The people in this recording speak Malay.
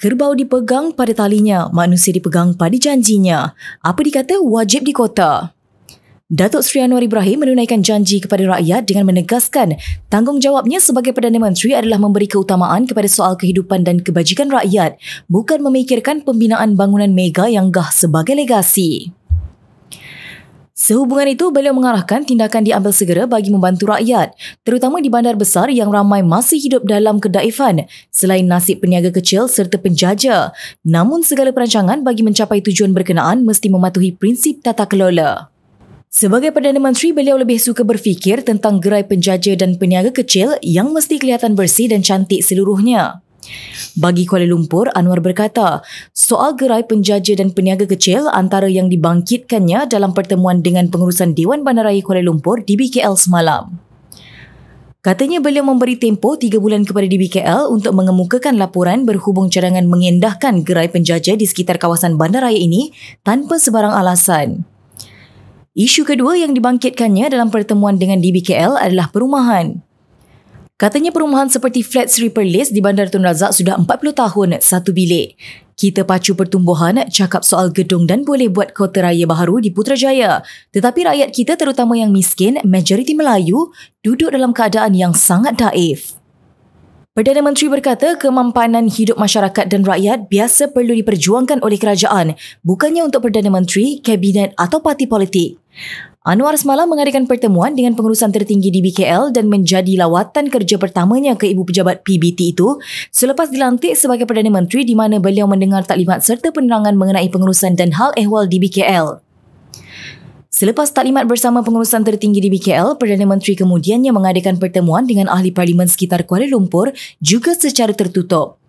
Kerbau dipegang pada talinya, manusia dipegang pada janjinya. Apa dikata wajib di kota? Datuk Seri Anwar Ibrahim menunaikan janji kepada rakyat dengan menegaskan tanggungjawabnya sebagai Perdana Menteri adalah memberi keutamaan kepada soal kehidupan dan kebajikan rakyat, bukan memikirkan pembinaan bangunan mega yang gah sebagai legasi. Sehubungan itu, beliau mengarahkan tindakan diambil segera bagi membantu rakyat, terutama di bandar besar yang ramai masih hidup dalam kedaifan selain nasib peniaga kecil serta penjaja. Namun segala perancangan bagi mencapai tujuan berkenaan mesti mematuhi prinsip tata kelola. Sebagai Perdana Menteri, beliau lebih suka berfikir tentang gerai penjaja dan peniaga kecil yang mesti kelihatan bersih dan cantik seluruhnya. Bagi Kuala Lumpur, Anwar berkata, soal gerai penjaja dan peniaga kecil antara yang dibangkitkannya dalam pertemuan dengan pengurusan Dewan Bandaraya Kuala Lumpur di BKL semalam. Katanya beliau memberi tempoh 3 bulan kepada DBKL untuk mengemukakan laporan berhubung cadangan mengendahkan gerai penjaja di sekitar kawasan bandaraya ini tanpa sebarang alasan. Isu kedua yang dibangkitkannya dalam pertemuan dengan DBKL adalah perumahan. Katanya perumahan seperti Flat Sri Perlis di Bandar Tun Razak sudah 40 tahun satu bilik. Kita pacu pertumbuhan cakap soal gedung dan boleh buat kota raya baru di Putrajaya. Tetapi rakyat kita terutama yang miskin, majoriti Melayu, duduk dalam keadaan yang sangat daif. Perdana Menteri berkata kemampanan hidup masyarakat dan rakyat biasa perlu diperjuangkan oleh kerajaan, bukannya untuk Perdana Menteri, Kabinet atau parti politik. Anwar semalam mengadakan pertemuan dengan pengurusan tertinggi di BKL dan menjadi lawatan kerja pertamanya ke ibu pejabat PBT itu selepas dilantik sebagai Perdana Menteri di mana beliau mendengar taklimat serta penerangan mengenai pengurusan dan hal ehwal di BKL. Selepas taklimat bersama pengurusan tertinggi di BKL, Perdana Menteri kemudiannya mengadakan pertemuan dengan ahli parlimen sekitar Kuala Lumpur juga secara tertutup.